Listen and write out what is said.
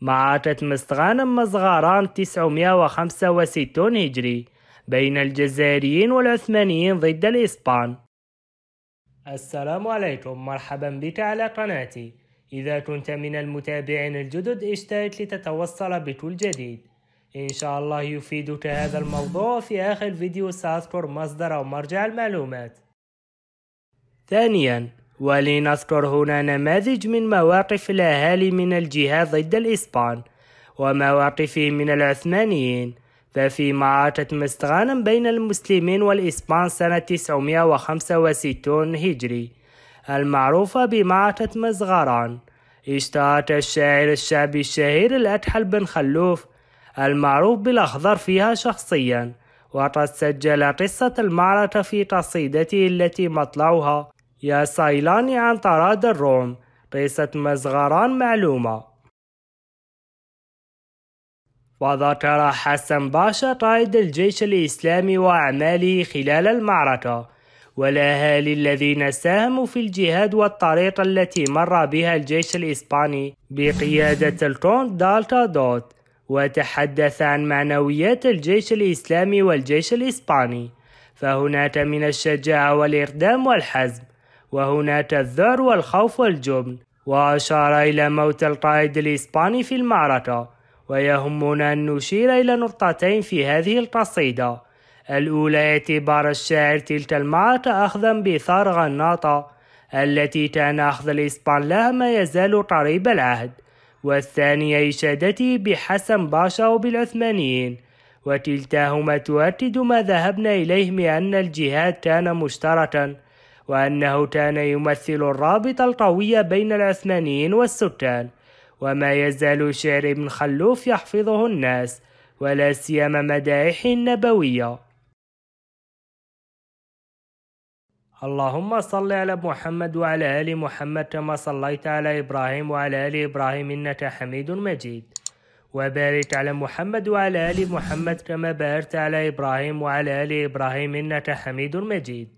مع مستغان مزغاران 965 هجري بين الجزائريين والعثمانيين ضد الإسبان السلام عليكم مرحبا بك على قناتي إذا كنت من المتابعين الجدد اشترك لتتوصل بكل جديد إن شاء الله يفيدك هذا الموضوع في آخر فيديو سأذكر مصدر أو مرجع المعلومات ثانياً ولنذكر هنا نماذج من مواقف الأهالي من الجهاد ضد الإسبان ومواقفهم من العثمانيين ففي معركة مستغانم بين المسلمين والإسبان سنة 965 هجري المعروفة بمعركة مزغران اشترك الشاعر الشعبي الشهير الأتحل بن خلوف المعروف بالأخضر فيها شخصيا وقد سجل قصة المعركة في قصيدته التي مطلعها يا سايلاني عن طراد الروم قصة مزغران معلومة وذكر حسن باشا قائد الجيش الإسلامي وأعماله خلال المعركة والأهالي الذين ساهموا في الجهاد والطريقة التي مر بها الجيش الإسباني بقيادة الكونت دالتا دوت وتحدث عن معنويات الجيش الإسلامي والجيش الإسباني فهناك من الشجاعة والإقدام والحزم وهناك الذعر والخوف والجبن وأشار إلى موت القائد الإسباني في المعركة ويهمنا أن نشير إلى نقطتين في هذه القصيدة الأولى اعتبار الشاعر تلك المعركة أخذا بثار غناطة التي كان أخذ الإسبان لها ما يزال قريب العهد والثانية إشادته بحسن باشا وبالعثمانيين وكلتاهما تؤكد ما ذهبنا إليه من أن الجهاد كان مشتركا وأنه كان يمثل الرابط القوي بين العثمانيين والسكان وما يزال شعر ابن خلوف يحفظه الناس ولا سيما مدائحه النبوية اللهم صل على محمد وعلى آل محمد كما صليت على إبراهيم وعلى آل إبراهيم إنك حميد مجيد وبارك على محمد وعلى آل محمد كما باركت على إبراهيم وعلى آل إبراهيم إنك حميد مجيد